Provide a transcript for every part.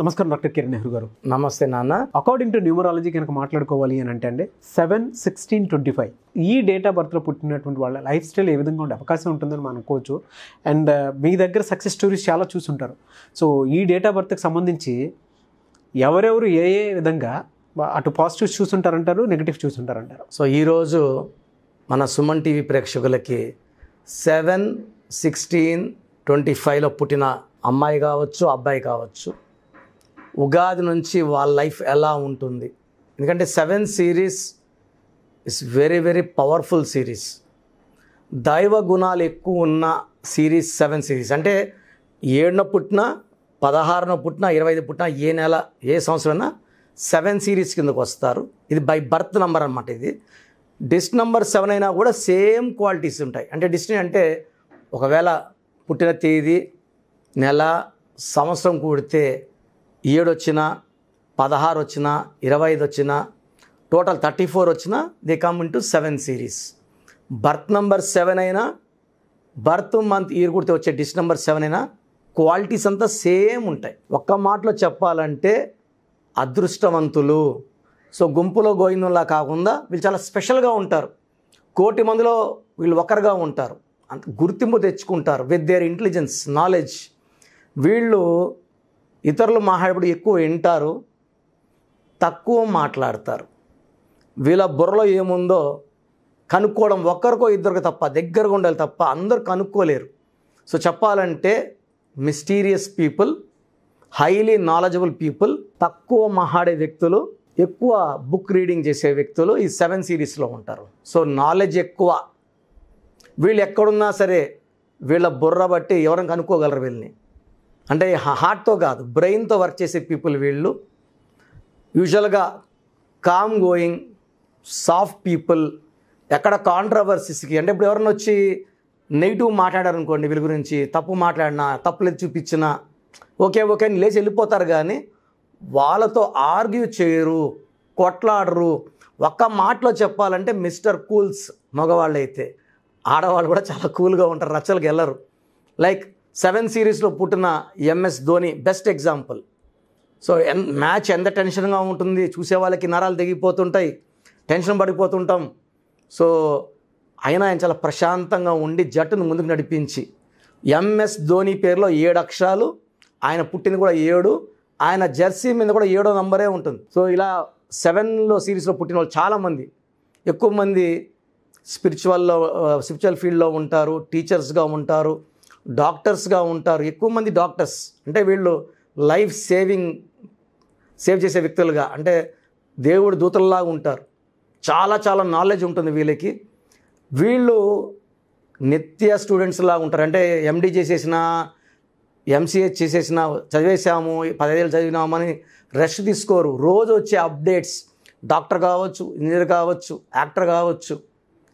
నమస్కారం డాక్టర్ కిరణ్ నెహ్రూ గారు నమస్తే నాన్న అకార్డింగ్ టు న్యూమరాలజీ కనుక మాట్లాడుకోవాలి అని అంటే అండి సెవెన్ సిక్స్టీన్ ట్వంటీ ఫైవ్ ఈ డేట్ ఆఫ్ బర్త్లో పుట్టినటువంటి వాళ్ళ లైఫ్ స్టైల్ ఏ విధంగా ఉండే అవకాశం ఉంటుందని మనం అనుకోవచ్చు అండ్ uh, మీ దగ్గర సక్సెస్ స్టోరీస్ చాలా చూసుంటారు సో ఈ డేట్ ఆఫ్ బర్త్కి సంబంధించి ఎవరెవరు ఏ ఏ విధంగా అటు పాజిటివ్స్ చూసుంటారంటారు నెగిటివ్ చూసుంటారంటారు సో ఈరోజు మన సుమన్ టీవీ ప్రేక్షకులకి సెవెన్ సిక్స్టీన్ ట్వంటీ ఫైవ్లో పుట్టిన అమ్మాయి కావచ్చు అబ్బాయి కావచ్చు ఉగాది నుంచి వాళ్ళ లైఫ్ ఎలా ఉంటుంది ఎందుకంటే seven series is very very powerful series దైవ గుణాలు ఎక్కువ ఉన్న సిరీస్ సెవెన్ సిరీస్ అంటే ఏడున పుట్టిన పదహారున పుట్టిన ఇరవై ఐదు పుట్టిన ఏ నెల ఏ సంవత్సరమైనా సెవెన్ సిరీస్ కిందకు వస్తారు ఇది బై బర్త్ నెంబర్ అనమాట ఇది డిస్ట్ నెంబర్ సెవెన్ అయినా కూడా సేమ్ క్వాలిటీస్ ఉంటాయి అంటే డిస్టినీ అంటే ఒకవేళ పుట్టిన తేదీ నెల సంవత్సరం కూడితే ఏడొచ్చినా పదహారు వచ్చిన ఇరవై ఐదు వచ్చిన టోటల్ థర్టీ ఫోర్ వచ్చిన the come in to seven series birth number seven అయినా బర్త్ మంత్ ఇయర్ కుడితే వచ్చే డిష్ నెంబర్ సెవెన్ అయినా క్వాలిటీస్ అంతా సేమ్ ఉంటాయి ఒక్క మాటలో చెప్పాలంటే అదృష్టవంతులు సో గుంపులో గోవిందంలా కాకుండా వీళ్ళు చాలా స్పెషల్గా ఉంటారు కోటి మందిలో వీళ్ళు ఒకరుగా ఉంటారు అంత గుర్తింపు తెచ్చుకుంటారు విత్ దేర్ ఇంటెలిజెన్స్ నాలెడ్జ్ వీళ్ళు ఇతరులు మాట్లాడేప్పుడు ఎక్కువ వింటారు తక్కువ మాట్లాడతారు వీళ్ళ బుర్రలో ఏముందో కనుక్కోవడం ఒక్కరికో ఇద్దరికి తప్ప దగ్గరగా ఉండాలి తప్ప అందరు కనుక్కోలేరు సో చెప్పాలంటే mysterious people highly knowledgeable people తక్కువ మహాడే వ్యక్తులు ఎక్కువ బుక్ రీడింగ్ చేసే వ్యక్తులు ఈ సెవెన్ సిరీస్లో ఉంటారు సో నాలెడ్జ్ ఎక్కువ వీళ్ళు ఎక్కడున్నా సరే వీళ్ళ బుర్ర బట్టి ఎవరైనా కనుక్కోగలరు వీళ్ళని అంటే హార్ట్తో కాదు బ్రెయిన్తో వర్క్ చేసే పీపుల్ వీళ్ళు యూజువల్గా కామ్ గోయింగ్ సాఫ్ట్ పీపుల్ ఎక్కడ కాంట్రవర్సీస్కి అంటే ఇప్పుడు ఎవరైనా వచ్చి నెగిటివ్ మాట్లాడారనుకోండి వీళ్ళ గురించి తప్పు మాట్లాడినా తప్పులు చూపించినా ఓకే ఓకే అని లేచి వెళ్ళిపోతారు కానీ వాళ్ళతో ఆర్గ్యూ చేయరు కొట్లాడరు ఒక్క మాటలో చెప్పాలంటే మిస్టర్ కూల్స్ మగవాళ్ళు అయితే ఆడవాళ్ళు కూడా చాలా కూల్గా ఉంటారు రచ్చలకు వెళ్ళరు లైక్ సెవెన్ సిరీస్లో పుట్టిన MS Dhoni best example so in match ఎంత టెన్షన్గా ఉంటుంది చూసే వాళ్ళకి నరాలు తెగిపోతుంటాయి టెన్షన్ పడిపోతుంటాం సో అయినా ఆయన చాలా ప్రశాంతంగా ఉండి జట్టును ముందుకు నడిపించి ఎంఎస్ ధోని పేరులో ఏడు అక్షరాలు ఆయన పుట్టింది కూడా ఏడు ఆయన జెర్సీ మీద కూడా ఏడో నంబరే ఉంటుంది సో ఇలా సెవెన్లో సిరీస్లో పుట్టిన వాళ్ళు చాలామంది ఎక్కువ మంది స్పిరిచువల్లో స్పిరిచువల్ ఫీల్డ్లో ఉంటారు టీచర్స్గా ఉంటారు డాక్టర్స్గా ఉంటారు ఎక్కువ మంది డాక్టర్స్ అంటే వీళ్ళు లైఫ్ సేవింగ్ సేవ్ చేసే వ్యక్తులుగా అంటే దేవుడు దూతలలాగా ఉంటారు చాలా చాలా నాలెడ్జ్ ఉంటుంది వీళ్ళకి వీళ్ళు నిత్య స్టూడెంట్స్ లాగా ఉంటారు అంటే ఎండీ చేసేసిన ఎంసీహెచ్ చేసేసిన చదివేసాము పదహైదేళ్ళు చదివినామని రెస్ట్ తీసుకోరు రోజు వచ్చే అప్డేట్స్ డాక్టర్ కావచ్చు ఇంజనీర్ కావచ్చు యాక్టర్ కావచ్చు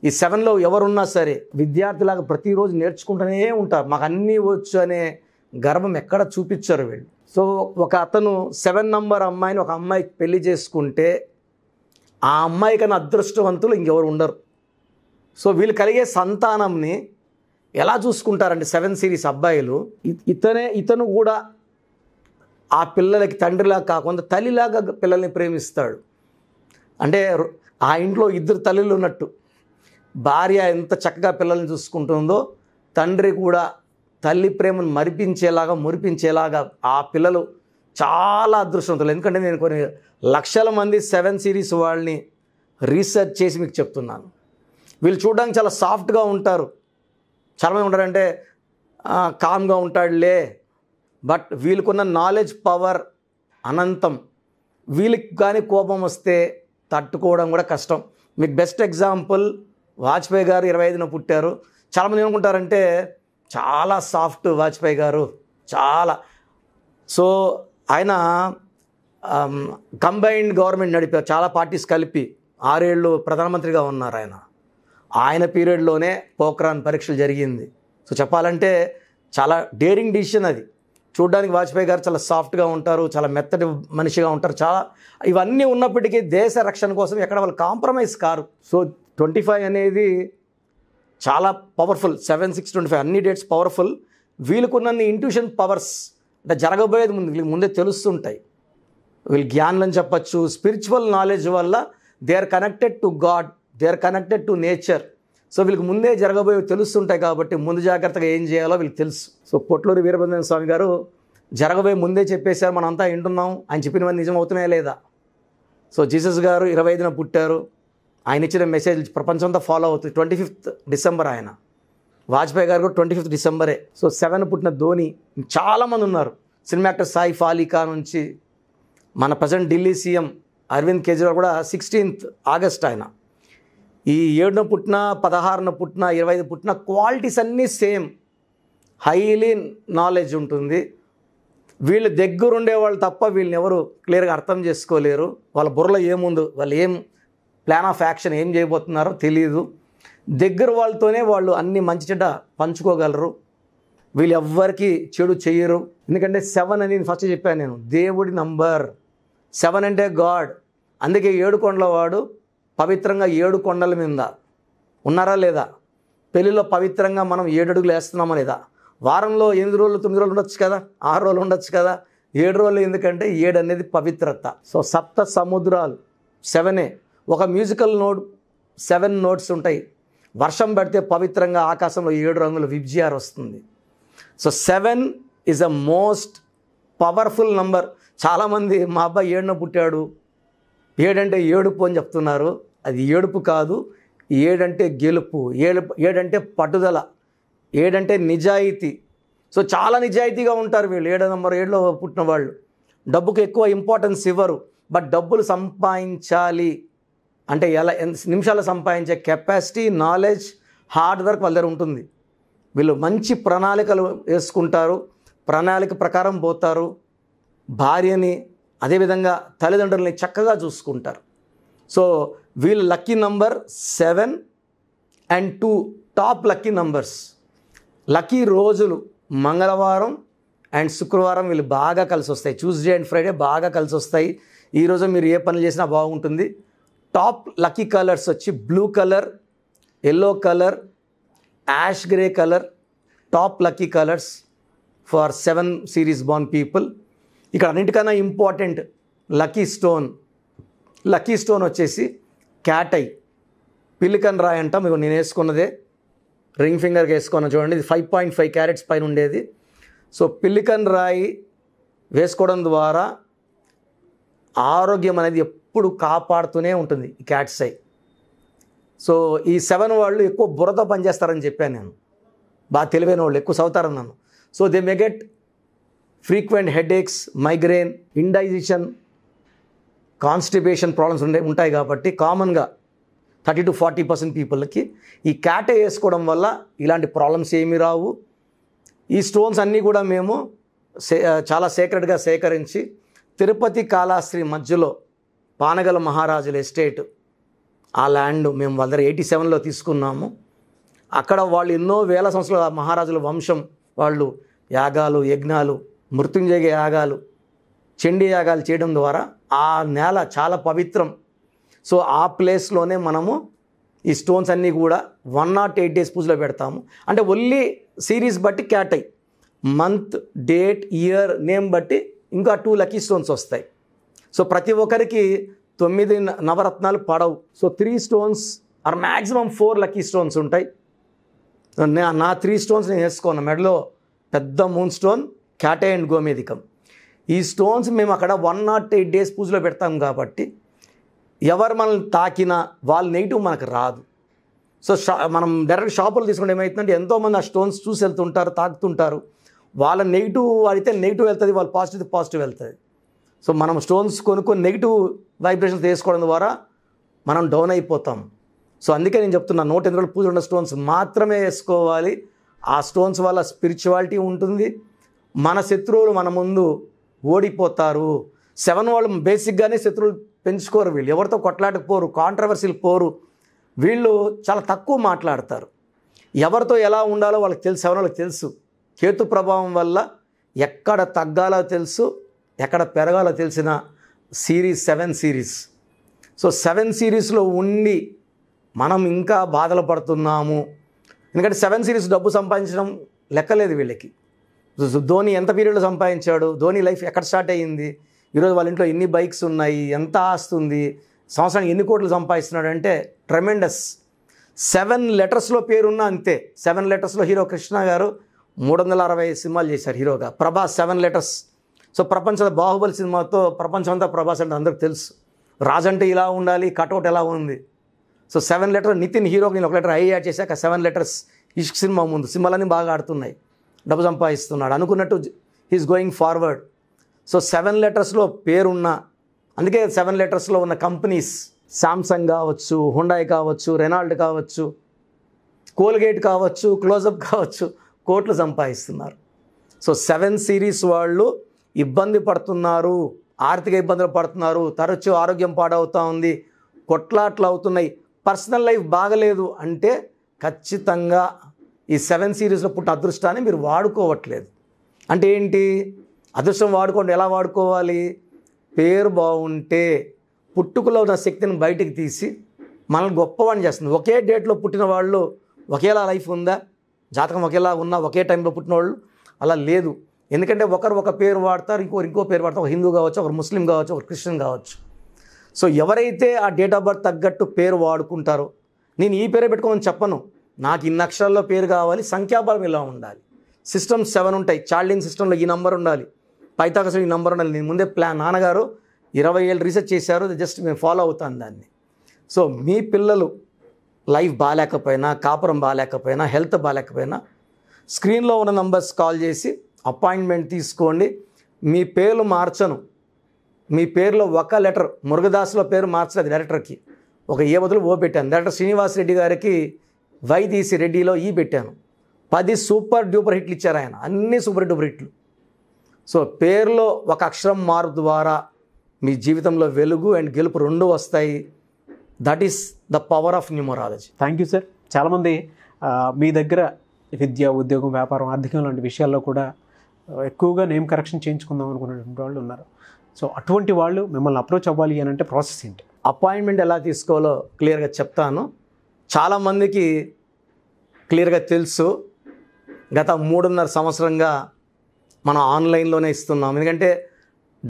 ఈ సెవెన్లో ఎవరున్నా సరే విద్యార్థిలాగా ప్రతిరోజు నేర్చుకుంటూనే ఉంటారు మాకు అన్నీ వచ్చు అనే గర్వం ఎక్కడ చూపించారు వీళ్ళు సో ఒక అతను సెవెన్ నంబర్ అమ్మాయిని ఒక అమ్మాయికి పెళ్లి చేసుకుంటే ఆ అమ్మాయి కన్నా అదృష్టవంతులు ఇంకెవరు ఉండరు సో వీళ్ళు కలిగే సంతానంని ఎలా చూసుకుంటారంటే సెవెన్ సిరీస్ అబ్బాయిలు ఇతనే ఇతను కూడా ఆ పిల్లలకి తండ్రిలాగా కాకుండా తల్లిలాగా పిల్లల్ని ప్రేమిస్తాడు అంటే ఆ ఇంట్లో ఇద్దరు తల్లిలు ఉన్నట్టు భార్య ఎంత చక్కగా పిల్లల్ని చూసుకుంటుందో తండ్రి కూడా తల్లి ప్రేమను మరిపించేలాగా మురిపించేలాగా ఆ పిల్లలు చాలా అదృష్టవంతులు ఎందుకంటే నేను కొన్ని లక్షల మంది సెవెన్ సిరీస్ వాళ్ళని రీసెర్చ్ చేసి మీకు చెప్తున్నాను వీళ్ళు చూడడానికి చాలా సాఫ్ట్గా ఉంటారు చాలామంది ఉంటారంటే కామ్గా ఉంటాడులే బట్ వీళ్ళకున్న నాలెడ్జ్ పవర్ అనంతం వీళ్ళకి కానీ కోపం వస్తే తట్టుకోవడం కూడా కష్టం మీకు బెస్ట్ ఎగ్జాంపుల్ వాజ్పేయి గారు ఇరవై ఐదున పుట్టారు చాలామంది ఏమనుకుంటారంటే చాలా సాఫ్ట్ వాజ్పేయి గారు చాలా సో ఆయన కంబైన్డ్ గవర్నమెంట్ నడిపారు చాలా పార్టీస్ కలిపి ఆరేళ్ళు ప్రధానమంత్రిగా ఉన్నారు ఆయన ఆయన పీరియడ్లోనే పోఖ్రాన్ పరీక్షలు జరిగింది సో చెప్పాలంటే చాలా డేరింగ్ డిసిషన్ అది చూడడానికి వాజ్పేయి గారు చాలా సాఫ్ట్గా ఉంటారు చాలా మెత్తటి మనిషిగా ఉంటారు చాలా ఇవన్నీ ఉన్నప్పటికీ దేశ రక్షణ కోసం ఎక్కడ వాళ్ళు కాంప్రమైజ్ కారు సో ట్వంటీ ఫైవ్ అనేది చాలా powerful seven six twenty five అన్ని డేట్స్ పవర్ఫుల్ వీళ్ళకున్నన్ని ఇంట్యూషన్ పవర్స్ అంటే జరగబోయేది ముందు వీళ్ళకి ముందే తెలుస్తుంటాయి వీళ్ళు జ్ఞానం చెప్పచ్చు స్పిరిచువల్ నాలెడ్జ్ వల్ల they are connected to God they are connected to nature so వీళ్ళకి ముందే జరగబోయే తెలుస్తుంటాయి కాబట్టి ముందు జాగ్రత్తగా ఏం చేయాలో వీళ్ళకి తెలుసు సో పొట్లూరి వీరభద్రనాథ స్వామి గారు జరగబోయే ముందే చెప్పేశారు మనంతా వింటున్నాం ఆయన చెప్పినవన్నీ నిజం అవుతున్నాయా లేదా సో జీసస్ గారు ఇరవై ఐదున పుట్టారు ఆయన ఇచ్చిన మెసేజ్ ప్రపంచంతో ఫాలో అవుతుంది ట్వంటీ ఫిఫ్త్ డిసెంబర్ ఆయన వాజ్పేయి గారు కూడా ట్వంటీ ఫిఫ్త్ డిసెంబరే సో సెవెన్ పుట్టిన ధోని చాలామంది ఉన్నారు సినిమా యాక్టర్ సాయి ఫాలికా నుంచి మన ప్రజెంట్ ఢిల్లీ సీఎం అరవింద్ కేజ్రీవాల్ కూడా సిక్స్టీన్త్ ఆగస్ట్ ఆయన ఈ ఏడున పుట్టిన పదహారున పుట్టిన ఇరవై ఐదు పుట్టిన క్వాలిటీస్ అన్నీ సేమ్ హైలీ నాలెడ్జ్ ఉంటుంది వీళ్ళు దగ్గరుండే వాళ్ళు తప్ప వీళ్ళని ఎవరు క్లియర్గా అర్థం చేసుకోలేరు వాళ్ళ బుర్రలో ఏముందో వాళ్ళు ఏం ప్లాన్ ఆఫ్ యాక్షన్ ఏం చేయబోతున్నారో తెలియదు దగ్గర వాళ్ళతోనే వాళ్ళు అన్ని మంచి చెడ్డ పంచుకోగలరు వీళ్ళు ఎవ్వరికి చెడు చేయరు ఎందుకంటే సెవెన్ అని నేను ఫస్ట్ చెప్పాను నేను దేవుడి నంబర్ సెవెన్ అంటే గాడ్ అందుకే ఏడు కొండల వాడు పవిత్రంగా ఏడు కొండల మీద ఉన్నారా లేదా పెళ్ళిలో పవిత్రంగా మనం ఏడు అడుగులు వేస్తున్నామా లేదా వారంలో ఎనిమిది రోజులు తొమ్మిది రోజులు ఉండొచ్చు కదా ఆరు రోజులు ఉండొచ్చు కదా ఏడు రోజులు ఎందుకంటే ఏడు అనేది పవిత్రత సో సప్త సముద్రాలు సెవెనే ఒక మ్యూజికల్ నోట్ సెవెన్ నోట్స్ ఉంటాయి వర్షం పడితే పవిత్రంగా ఆకాశంలో ఏడు రంగుల విబ్జిఆర్ వస్తుంది so seven is a most powerful number చాలామంది మా అబ్బాయి ఏడున పుట్టాడు ఏడంటే ఏడుపు అని చెప్తున్నారు అది ఏడుపు కాదు ఏడంటే గెలుపు ఏడుపు ఏడంటే పట్టుదల ఏడంటే నిజాయితీ సో చాలా నిజాయితీగా ఉంటారు వీళ్ళు ఏడో నంబర్ ఏడులో పుట్టిన వాళ్ళు డబ్బుకు ఎక్కువ ఇంపార్టెన్స్ ఇవ్వరు బట్ డబ్బులు సంపాదించాలి అంటే ఎలా నిమిషాలు సంపాదించే కెపాసిటీ నాలెడ్జ్ హార్డ్ వర్క్ వాళ్ళ దగ్గర ఉంటుంది వీళ్ళు మంచి ప్రణాళికలు వేసుకుంటారు ప్రణాళిక ప్రకారం పోతారు భార్యని అదేవిధంగా తల్లిదండ్రులని చక్కగా చూసుకుంటారు సో వీళ్ళు lucky number seven and two top lucky numbers lucky రోజులు మంగళవారం అండ్ శుక్రవారం వీళ్ళు బాగా కలిసి వస్తాయి ట్యూస్డే అండ్ ఫ్రైడే బాగా కలిసి వస్తాయి ఈరోజు మీరు ఏ పనులు చేసినా బాగుంటుంది టాప్ లక్కీ కలర్స్ వచ్చి blue colour yellow colour ash grey colour top lucky colours for seven series born people ఇక్కడ అన్నింటికన్నా important lucky stone lucky stone వచ్చేసి క్యాటై పిల్లికన్ రాయ్ అంటాం మీకు నేను వేసుకున్నదే రింగ్ ఫింగర్కి వేసుకున్నాను చూడండి ఇది ఫైవ్ పాయింట్ ఫైవ్ క్యారెట్స్ పైన ఉండేది సో పిల్లికన్ రాయి వేసుకోవడం ద్వారా ఆరోగ్యం అనేది ఎప్పుడు కాపాడుతూనే ఉంటుంది ఈ క్యాట్స్ ఐ సో ఈ సెవెన్ వాళ్ళు ఎక్కువ బురద పనిచేస్తారని చెప్పాను నేను బాగా తెలివైన వాళ్ళు ఎక్కువ చదువుతారన్నాను so they may get frequent headaches migraine indigestion constipation problems ఉండే ఉంటాయి కాబట్టి కామన్గా థర్టీ టు ఫార్టీ పర్సెంట్ పీపుల్కి ఈ క్యాటే వేసుకోవడం వల్ల ఇలాంటి ప్రాబ్లమ్స్ ఏమీ రావు ఈ స్టోన్స్ అన్నీ కూడా మేము చాలా సేక్రెడ్గా సేకరించి తిరుపతి కాళాశ్రీ మధ్యలో పానగల మహారాజుల ఎస్టేట్ ఆ ల్యాండ్ మేము వందర ఎయిటీ సెవెన్లో తీసుకున్నాము అక్కడ వాళ్ళు ఎన్నో వేల సంవత్సరాల మహారాజుల వంశం వాళ్ళు యాగాలు యజ్ఞాలు మృత్యుంజయ యాగాలు చండీ యాగాలు చేయడం ద్వారా ఆ నేల చాలా పవిత్రం సో ఆ ప్లేస్లోనే మనము ఈ స్టోన్స్ అన్నీ కూడా వన్ నాట్ ఎయిట్ డేస్ పూజలో పెడతాము అంటే ఓన్లీ సిరీస్ బట్టి cat's eye month date year name బట్టి ఇంకా టూ లక్కీ స్టోన్స్ వస్తాయి సో ప్రతి ఒక్కరికి తొమ్మిది నవరత్నాలు పడవు so three stones or maximum four lucky stones ఉంటాయి నా త్రీ స్టోన్స్ నేను వేసుకోను మెడలో పెద్ద మూన్ స్టోన్ క్యాటే అండ్ గోమేదికం ఈ స్టోన్స్ మేము అక్కడ వన్ నాట్ ఎయిట్ డేస్ పూజలో పెడతాం కాబట్టి ఎవరు మనల్ని తాకినా వాళ్ళ నెగిటివ్ మనకు రాదు సో షా మనం డైరెక్ట్ షాపులు తీసుకుంటే ఏమవుతుందంటే ఎంతోమంది ఆ స్టోన్స్ చూసి వెళ్తుంటారు తాకుతుంటారు వాళ్ళ నెగిటివ్ అయితే నెగిటివ్ వెళ్తుంది వాళ్ళు పాజిటివ్ పాజిటివ్ వెళ్తుంది సో మనం స్టోన్స్ కొనుక్కొని నెగిటివ్ వైబ్రేషన్స్ తీసుకోవడం ద్వారా మనం డౌన్ అయిపోతాం సో అందుకే నేను చెప్తున్నా నూట ఎనిమిది పూజ ఉన్న స్టోన్స్ మాత్రమే వేసుకోవాలి ఆ స్టోన్స్ వల్ల స్పిరిచువాలిటీ ఉంటుంది మన శత్రువులు మన ముందు ఓడిపోతారు సెవెన్ వాళ్ళు బేసిక్గానే శత్రువులు పెంచుకోరు వీళ్ళు ఎవరితో కొట్లాడకపోరు కాంట్రవర్సీలు పోరు వీళ్ళు చాలా తక్కువ మాట్లాడతారు ఎవరితో ఎలా ఉండాలో వాళ్ళకి తెలుసు సెవెన్ వాళ్ళకి తెలుసు కేతు ప్రభావం వల్ల ఎక్కడ తగ్గాలో తెలుసు ఎక్కడ పెరగాలో తెలిసిన series seven series so seven సిరీస్లో ఉండి మనం ఇంకా బాధలు పడుతున్నాము ఎందుకంటే సెవెన్ సిరీస్ డబ్బు సంపాదించడం లెక్కలేదు వీళ్ళకి ధోని ఎంత పీరియడ్లో సంపాదించాడు ధోని లైఫ్ ఎక్కడ స్టార్ట్ అయ్యింది ఈరోజు వాళ్ళ ఇంట్లో ఎన్ని బైక్స్ ఉన్నాయి ఎంత ఆస్తుంది సంవత్సరానికి ఎన్ని కోట్లు సంపాదిస్తున్నాడు అంటే ట్రెమెండస్ సెవెన్ లెటర్స్లో పేరున్న అంతే సెవెన్ లెటర్స్లో హీరో కృష్ణ గారు మూడు వందల అరవై సినిమాలు చేశారు హీరోగా ప్రభా సెవెన్ లెటర్స్ సో ప్రపంచ బాహుబలి సినిమాతో ప్రపంచం అంతా ప్రభాస్ అంటే అందరికి తెలుసు రాజ్ అంటే ఇలా ఉండాలి కటౌట్ ఎలా ఉంది సో సెవెన్ లెటర్ నితిన్ హీరోకి నేను ఒక లెటర్ ఐ యాడ్ చేశాక సెవెన్ లెటర్స్ ఇష్క్ సినిమా ముందు సినిమాలన్నీ బాగా ఆడుతున్నాయి డబ్బు సంపాదిస్తున్నాడు అనుకున్నట్టు he's going forward so seven లెటర్స్లో పేరున్న అందుకే సెవెన్ లెటర్స్లో ఉన్న కంపెనీస్ శాంసంగ్ కావచ్చు హుండాయ్ కావచ్చు రెనాల్డ్ కావచ్చు కోల్గేట్ కావచ్చు క్లోజప్ కావచ్చు కోట్లు సంపాదిస్తున్నారు సో సెవెన్ సిరీస్ వాళ్ళు ఇబ్బంది పడుతున్నారు ఆర్థిక ఇబ్బందులు పడుతున్నారు తరచూ ఆరోగ్యం పాడవుతూ ఉంది కొట్లాట్లు అవుతున్నాయి పర్సనల్ లైఫ్ బాగలేదు అంటే ఖచ్చితంగా ఈ సెవెన్ సిరీస్లో పుట్టిన అదృష్టాన్ని మీరు వాడుకోవట్లేదు అంటే ఏంటి అదృష్టం వాడుకోండి ఎలా వాడుకోవాలి పేరు బాగుంటే పుట్టుకలో ఉన్న శక్తిని బయటికి తీసి మనల్ని గొప్పవాడిని చేస్తుంది ఒకే డేట్లో పుట్టిన వాళ్ళు ఒకేలా లైఫ్ ఉందా జాతకం ఒకేలా ఉన్నా ఒకే టైంలో పుట్టిన వాళ్ళు అలా లేదు ఎందుకంటే ఒకరు ఒక పేరు వాడతారు ఇంకోరు ఇంకో పేరు వాడతారు ఒక హిందూ కావచ్చు ఒకరు ముస్లిం కావచ్చు ఒక క్రిస్టియన్ కావచ్చు సో ఎవరైతే ఆ డేట్ ఆఫ్ బర్త్ తగ్గట్టు పేరు వాడుకుంటారో నేను ఈ పేరే పెట్టుకోమని చెప్పను నాకు ఇన్ని అక్షరాల్లో పేరు కావాలి సంఖ్యాబలం ఇలా ఉండాలి సిస్టమ్ సెవెన్ ఉంటాయి చార్లింగ్ సిస్టంలో ఈ నంబర్ ఉండాలి పైతాకసలు ఈ నంబర్ ఉండాలి నేను ముందే ప్లాన్ నాన్నగారు ఇరవై ఏళ్ళు రీసెర్చ్ చేశారు జస్ట్ మేము ఫాలో అవుతాను దాన్ని సో మీ పిల్లలు లైఫ్ బాగాలేకపోయినా కాపురం బాగాలేకపోయినా హెల్త్ బాగాలేకపోయినా స్క్రీన్లో ఉన్న నంబర్స్ కాల్ చేసి అపాయింట్మెంట్ తీసుకోండి మీ పేర్లు మార్చను మీ పేరులో ఒక లెటర్ మురుగదాసులో పేరు మార్చలేదు డైరెక్టర్కి ఒక ఏ బదులు ఓ పెట్టాను డైరెక్టర్ శ్రీనివాస్ రెడ్డి గారికి వై రెడ్డిలో ఈ పెట్టాను పది సూపర్ డూపర్ హిట్లు ఇచ్చారు ఆయన అన్ని సూపర్ డూపర్ హిట్లు సో పేర్లో ఒక అక్షరం మార్పు ద్వారా మీ జీవితంలో వెలుగు అండ్ గెలుపు రెండు వస్తాయి that is the power of numerology thank you sir చాలామంది మీ దగ్గర విద్య ఉద్యోగం వ్యాపారం ఆర్థికం లాంటి విషయాల్లో కూడా ఎక్కువగా నేమ్ కరెక్షన్ చేయించుకుందాం అనుకునేటువంటి వాళ్ళు ఉన్నారు సో అటువంటి వాళ్ళు మిమ్మల్ని అప్రోచ్ అవ్వాలి అని అంటే ప్రాసెస్ ఏంటి అపాయింట్మెంట్ ఎలా తీసుకోవాలో క్లియర్గా చెప్తాను చాలామందికి క్లియర్గా తెలుసు గత మూడున్నర సంవత్సరంగా మనం ఆన్లైన్లోనే ఇస్తున్నాం ఎందుకంటే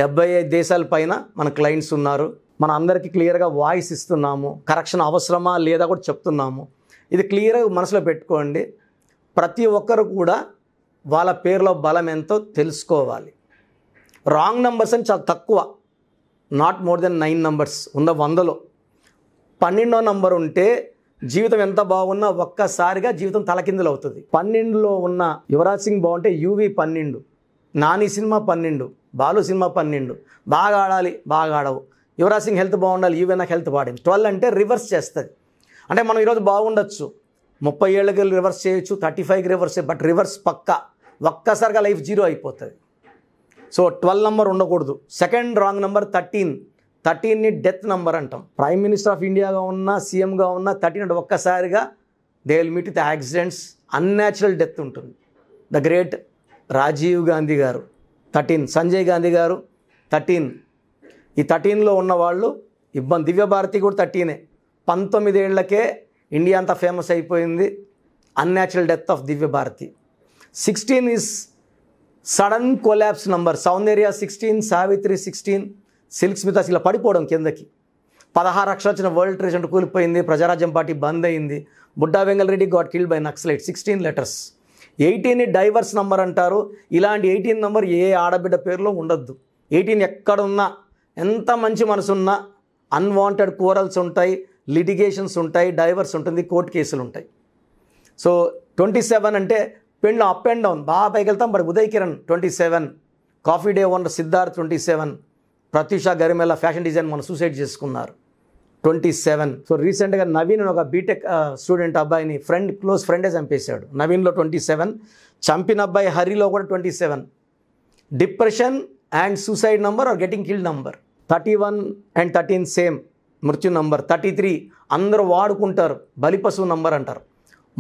డెబ్బై ఐదు దేశాల పైన మన క్లయింట్స్ ఉన్నారు మన అందరికీ క్లియర్గా వాయిస్ ఇస్తున్నాము కరెక్షన్ అవసరమా లేదా కూడా చెప్తున్నాము ఇది క్లియర్గా మనసులో పెట్టుకోండి ప్రతి ఒక్కరు కూడా వాళ్ళ పేరులో బలం ఎంతో తెలుసుకోవాలి రాంగ్ నంబర్స్ అని చాలా తక్కువ not more than nine numbers ఉన్న వందలో పన్నెండో నంబర్ ఉంటే జీవితం ఎంత బాగున్నా ఒక్కసారిగా జీవితం తలకిందులు అవుతుంది పన్నెండులో ఉన్న యువరాజ్ సింగ్ బాగుంటే యూవి పన్నెండు నాని సినిమా పన్నెండు బాలు సినిమా పన్నెండు బాగా ఆడాలి బాగా ఆడవు యువరాజ్ సింగ్ హెల్త్ బాగుండాలి యూవీ నాకు హెల్త్ బాడింది ట్వెల్వ్ అంటే రివర్స్ చేస్తుంది అంటే మనం ఈరోజు బాగుండొచ్చు ముప్పై ఏళ్ళకి రివర్స్ చేయొచ్చు థర్టీ ఫైవ్కి రివర్స్ బట్ రివర్స్ పక్కా ఒక్కసారిగా లైఫ్ జీరో అయిపోతుంది సో ట్వెల్వ్ నెంబర్ ఉండకూడదు సెకండ్ రాంగ్ నెంబర్ థర్టీన్ థర్టీన్ని డెత్ నెంబర్ అంటాం ప్రైమ్ మినిస్టర్ ఆఫ్ ఇండియాగా ఉన్నా సీఎంగా ఉన్నా థర్టీన్ అంటే ఒక్కసారిగా they will meet with accidents unnatural death ఉంటుంది ద గ్రేట్ రాజీవ్ గాంధీ గారు థర్టీన్ సంజయ్ గాంధీ గారు థర్టీన్ ఈ థర్టీన్లో ఉన్నవాళ్ళు ఇబ్బంది దివ్య భారతి కూడా థర్టీనే పంతొమ్మిదేళ్లకే ఇండియా అంతా ఫేమస్ అయిపోయింది unnatural death of Divya Bharti sixteen is sudden collapse number Soundarya sixteen Savitri sixteen Silk Smita's ఇలా పడిపోవడం కిందకి పదహారు లక్షలు వచ్చిన వరల్డ్ ట్రెజెంట్ కూలిపోయింది ప్రజారాజ్యం పార్టీ బంద్ అయింది Budda Reddy got killed by naxalite sixteen letters eighteen divorce number అంటారు ఇలాంటి ఎయిటీన్ నంబర్ ఏ ఆడబిడ్డ పేరులో ఉండొద్దు ఎయిటీన్ ఎక్కడున్నా ఎంత మంచి మనసున్నా అన్వాంటెడ్ కూరల్స్ ఉంటాయి లిటిగేషన్స్ ఉంటాయి డైవర్స్ ఉంటుంది కోర్టు కేసులు ఉంటాయి సో ట్వంటీ సెవెన్ అంటే పెళ్ళు అప్ అండ్ డౌన్ బాగా పైకి వెళ్తాం మరి Uday Kiran twenty seven coffee day owner Siddharth twenty seven Pratyusha Garimella fashion design మనం సూసైడ్ చేసుకున్నారు ట్వంటీ సెవెన్ సో రీసెంట్గా నవీన్ ఒక బీటెక్ స్టూడెంట్ అబ్బాయిని ఫ్రెండ్ క్లోజ్ ఫ్రెండే చంపేశాడు నవీన్లో ట్వంటీ సెవెన్ చంపిన అబ్బాయి హరిలో కూడా twenty seven depression and suicide number are getting killed number thirty one and thirteen same మృత్యు నంబర్ థర్టీ త్రీ అందరూ వాడుకుంటారు బలిపశువు నంబర్ అంటారు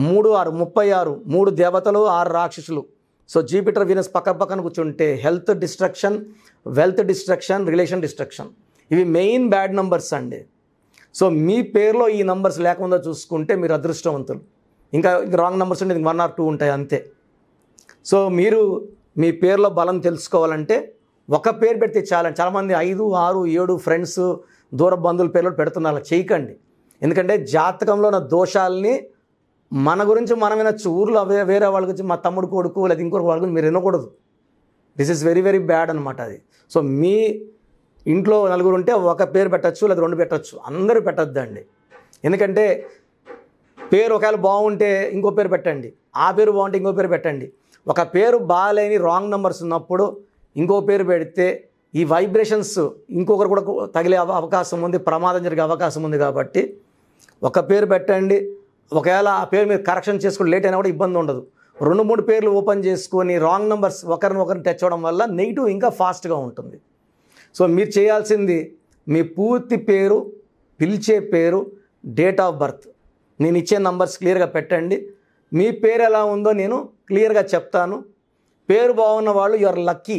మూడు ఆరు ముప్పై ఆరు మూడు దేవతలు ఆరు రాక్షసులు సో జూపిటర్ వీనస్ పక్క పక్కన కూర్చుంటే health destruction wealth destruction relation destruction ఇవి మెయిన్ బ్యాడ్ నంబర్స్ అండి సో మీ పేరులో ఈ నంబర్స్ లేకుండా చూసుకుంటే మీరు అదృష్టవంతులు ఇంకా రాంగ్ నంబర్స్ ఉంటే వన్ ఆర్ టూ ఉంటాయి అంతే సో మీరు మీ పేరులో బలం తెలుసుకోవాలంటే ఒక పేరు పెడితే చాలా చాలామంది ఐదు ఆరు ఏడు ఫ్రెండ్స్ దూర బంధువుల పేర్లు పెడుతున్నారు అలా చేయకండి ఎందుకంటే జాతకంలో ఉన్న దోషాలని మన గురించి మనం వినొచ్చు ఊర్లో వేరే వాళ్ళ గురించి మా తమ్ముడు కొడుకు లేదా ఇంకొక వాళ్ళ గురించి మీరు వినకూడదు this is very very bad అనమాట అది సో మీ ఇంట్లో నలుగురు ఉంటే ఒక పేరు పెట్టచ్చు లేదా రెండు పెట్టచ్చు అందరూ పెట్టద్దండి ఎందుకంటే పేరు ఒకవేళ బాగుంటే ఇంకో పేరు పెట్టండి ఆ పేరు బాగుంటే ఇంకో పేరు పెట్టండి ఒక పేరు బాగాలేని రాంగ్ నెంబర్స్ ఉన్నప్పుడు ఇంకో పేరు పెడితే ఈ వైబ్రేషన్స్ ఇంకొకరు కూడా తగిలే అవకాశం ఉంది ప్రమాదం జరిగే అవకాశం ఉంది కాబట్టి ఒక పేరు పెట్టండి ఒకవేళ ఆ పేరు మీరు కరెక్షన్ చేసుకుని లేట్ అయినా కూడా ఇబ్బంది ఉండదు రెండు మూడు పేర్లు ఓపెన్ చేసుకొని రాంగ్ నెంబర్స్ ఒకరిని ఒకరిని టచ్ అవ్వడం వల్ల నెగిటివ్ ఇంకా ఫాస్ట్గా ఉంటుంది సో మీరు చేయాల్సింది మీ పూర్తి పేరు పిలిచే పేరు డేట్ ఆఫ్ బర్త్ నేను ఇచ్చే నంబర్స్ క్లియర్గా పెట్టండి మీ పేరు ఎలా ఉందో నేను క్లియర్గా చెప్తాను పేరు బాగున్న వాళ్ళు యువర్ లక్కీ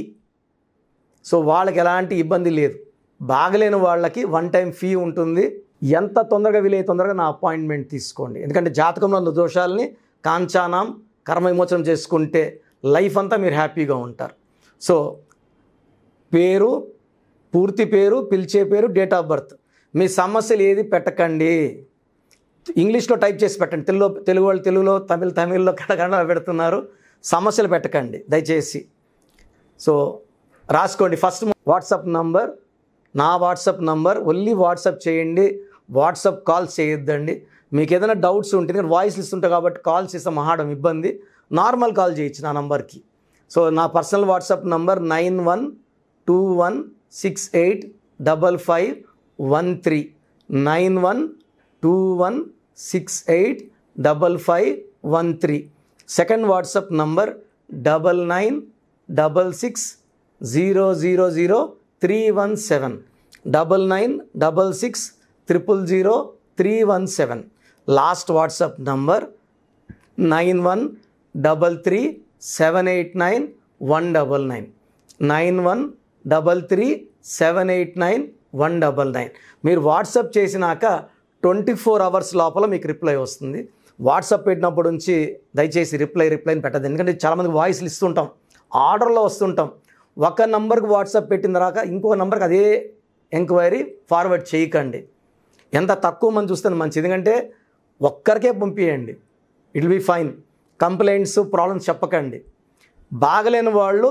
సో వాళ్ళకి ఎలాంటి ఇబ్బంది లేదు బాగలేని వాళ్ళకి వన్ టైం ఫీ ఉంటుంది ఎంత తొందరగా వీలై తొందరగా నా అపాయింట్మెంట్ తీసుకోండి ఎందుకంటే జాతకంలో ఉన్న దోషాలని కాంచానాం కర్మ విమోచనం చేసుకుంటే లైఫ్ అంతా మీరు హ్యాపీగా ఉంటారు సో పేరు పూర్తి పేరు పిలిచే పేరు డేట్ ఆఫ్ బర్త్ మీ సమస్యలు ఏది పెట్టకండి ఇంగ్లీష్లో టైప్ చేసి పెట్టండి తెలుగు తెలుగు వాళ్ళు తెలుగులో తమిళ తమిళ్లో కన్నడ పెడుతున్నారు సమస్యలు పెట్టకండి దయచేసి సో రాసుకోండి ఫస్ట్ వాట్సాప్ నంబర్ నా వాట్సాప్ నంబర్ ఓన్లీ వాట్సాప్ చేయండి వాట్సాప్ కాల్స్ చేయొద్దండి మీకు ఏదైనా డౌట్స్ ఉంటే నేను వాయిస్ ఇస్తుంటా కాబట్టి కాల్ చేసాం ఆడడం ఇబ్బంది నార్మల్ కాల్ చేయొచ్చు నా నంబర్కి సో నా personal WhatsApp number nine one two one six eight double five one three nine one two one six eight double five one three second WhatsApp number double nine double six zero zero zero three one seven double nine double six triple zero three one seven last WhatsApp number nine one double three seven eight nine one double nine nine one double three seven eight nine one double nine మీరు WhatsApp చేసినాక twenty four hours లోపల మీకు reply వస్తుంది WhatsApp పెట్టినప్పటి నుంచి దయచేసి reply రిప్లైని పెట్టదు ఎందుకంటే చాలామంది వాయిస్లు ఇస్తుంటాం ఆర్డర్లో వస్తుంటాం ఒక నంబర్కి వాట్సాప్ పెట్టిన తర్వాత ఇంకో నంబర్కి అదే ఎంక్వైరీ ఫార్వర్డ్ చేయకండి ఎంత తక్కువ మంది చూస్తే మంచి ఎందుకంటే ఒక్కరికే పంపించండి it be fine complaints problems చెప్పకండి బాగలేని వాళ్ళు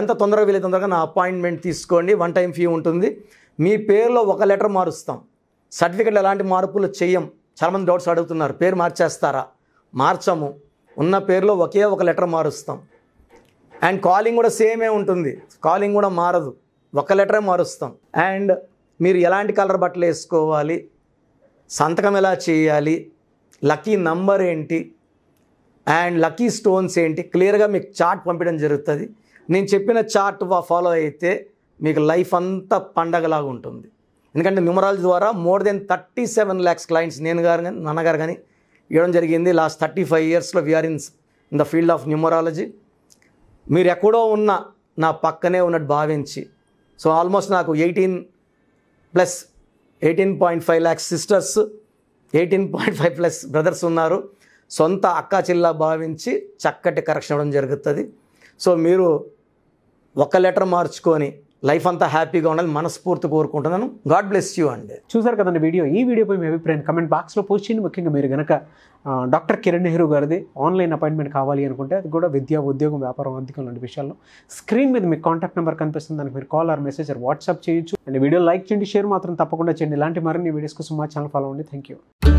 ఎంత తొందరగా వీలైతే తొందరగా నా అపాయింట్మెంట్ తీసుకోండి వన్ టైం ఫీ ఉంటుంది మీ పేరులో ఒక లెటర్ మారుస్తాం సర్టిఫికెట్లు ఎలాంటి మార్పులు చేయం చాలామంది డౌట్స్ అడుగుతున్నారు పేరు మార్చేస్తారా మార్చము ఉన్న పేరులో ఒకే ఒక లెటర్ మారుస్తాం అండ్ కాలింగ్ కూడా సేమే ఉంటుంది కాలింగ్ కూడా మారదు ఒక లెటరే మారుస్తాం అండ్ మీరు ఎలాంటి కలర్ బట్టలు వేసుకోవాలి సంతకం ఎలా చేయాలి లక్కీ నంబర్ ఏంటి అండ్ లక్కీ స్టోన్స్ ఏంటి క్లియర్గా మీకు చార్ట్ పంపించడం జరుగుతుంది నేను చెప్పిన చార్ట్ ఫాలో అయితే మీకు లైఫ్ అంతా పండగలాగా ఉంటుంది ఎందుకంటే న్యూమరాలజీ ద్వారా more than thirty seven lakhs clients నేను గారు కానీ నాన్నగారు కానీ ఇవ్వడం జరిగింది లాస్ట్ థర్టీ ఫైవ్ ఇయర్స్లో we're in in the field of numerology మీరు ఎక్కడో ఉన్న నా పక్కనే ఉన్నట్టు భావించి సో ఆల్మోస్ట్ నాకు eighteen plus eighteen point five lakhs sisters eighteen point five plus brothers ఉన్నారు సొంత అక్కా చెల్లా భావించి చక్కటి కరెక్షన్ ఇవ్వడం జరుగుతుంది సో మీరు ఒక లెటర్ మార్చుకొని లైఫ్ అంతా హ్యాపీగా ఉండాలి మనస్ఫూర్తి కోరుకుంటున్నాను గాడ్ బ్లెస్ యూ అండి చూసారు కదండి వీడియో ఈ వీడియోపై మీ అభిప్రాయం కమెంట్ బాక్స్లో పోస్ట్ చేయండి ముఖ్యంగా మీరు కనుక డాక్టర్ కిరణ్ నెహ్రూ గారిది ఆన్లైన్ అపాయింట్మెంట్ కావాలి అనుకుంటే అది కూడా విద్య ఉద్యోగం వ్యాపారం ఆర్థికం లాంటి విషయాల్లో స్క్రీన్ మీద మీ కాంటాక్ట్ నెంబర్ కనిపిస్తుంది దానికి మీరు కాల్ ఆర్ మెసేజ్ వాట్సాప్ చేయొచ్చు అండ్ వీడియో లైక్ చేయండి షేర్ మాత్రం తప్పకుండా చేయండి ఇలాంటి మరిన్ని వీడియోస్ కోసం మా ఛానల్ ఫాలో అవ్వండి థ్యాంక్ యూ